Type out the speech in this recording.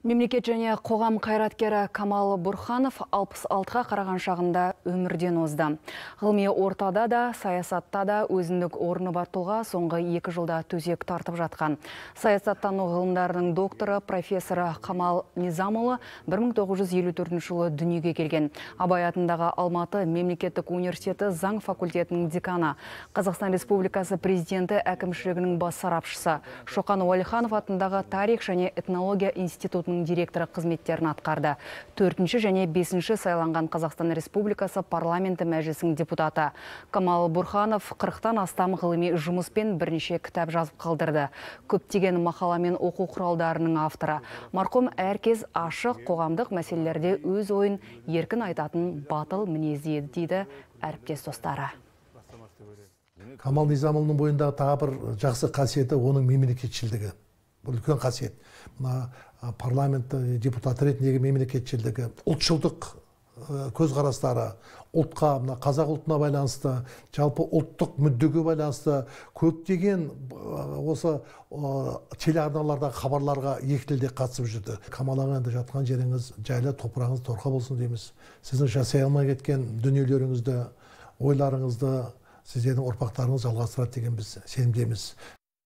Мемлекет және қоғам қайраткері Камал Бұрханов 66-ға қараған шағында өмірден озды. ғылыми ортада да, саясатта да өзіндік орны бар тұлға соңғы екі жылда төзек тартып жатқан. Саясаттану ғылымдарының докторы, профессоры Камал Низамұлы 1954 жылы дүниеге келген. Абай атындағы Алматы мемлекеттік университеті заң факультетінің деканы, Қазақстан Республикасы президенті әкімшілігінің бас сарапшысы, Шоқан уәлиханов атындағы тарих және этнология институты комитетінің директоры қызметтерін атқарды. Төртінші және бесінші сайланған Қазақстан Республикасы парламенті мәжілісінің депутаты. Камал Бурханов қырықтан астам ғылыми жұмыспен бірнеше кітап жазып қалдырды. Көптеген мақала мен оқу құралдарының авторы. Марқұм әркез ашық қоғамдық мәселелерде өз ойын еркін айтатын батыл мінезді еді дейді әріптес достары камал низамұлының бойындағы тағы бір жақсы қасиеті оның мемлекетшілдігі бұл үлкен қасиет мына парламент депутаты ретіндегі мемлекетшілдігі ұлтшылдық көзқарастары ұлтқа мына қазақ ұлтына байланысты жалпы ұлттық мүддеге байланысты көптеген осы телеарналардағы хабарларға екі тілде қатысып жүрді камал енді жатқан жеріңіз жайлы топырағыңыз торқа болсын дейміз сіздің жасай алмай кеткен дүниелеріңізді ойларыңызды сіздердің ұрпақтарыңыз жалғастырады деген біз сенімдеміз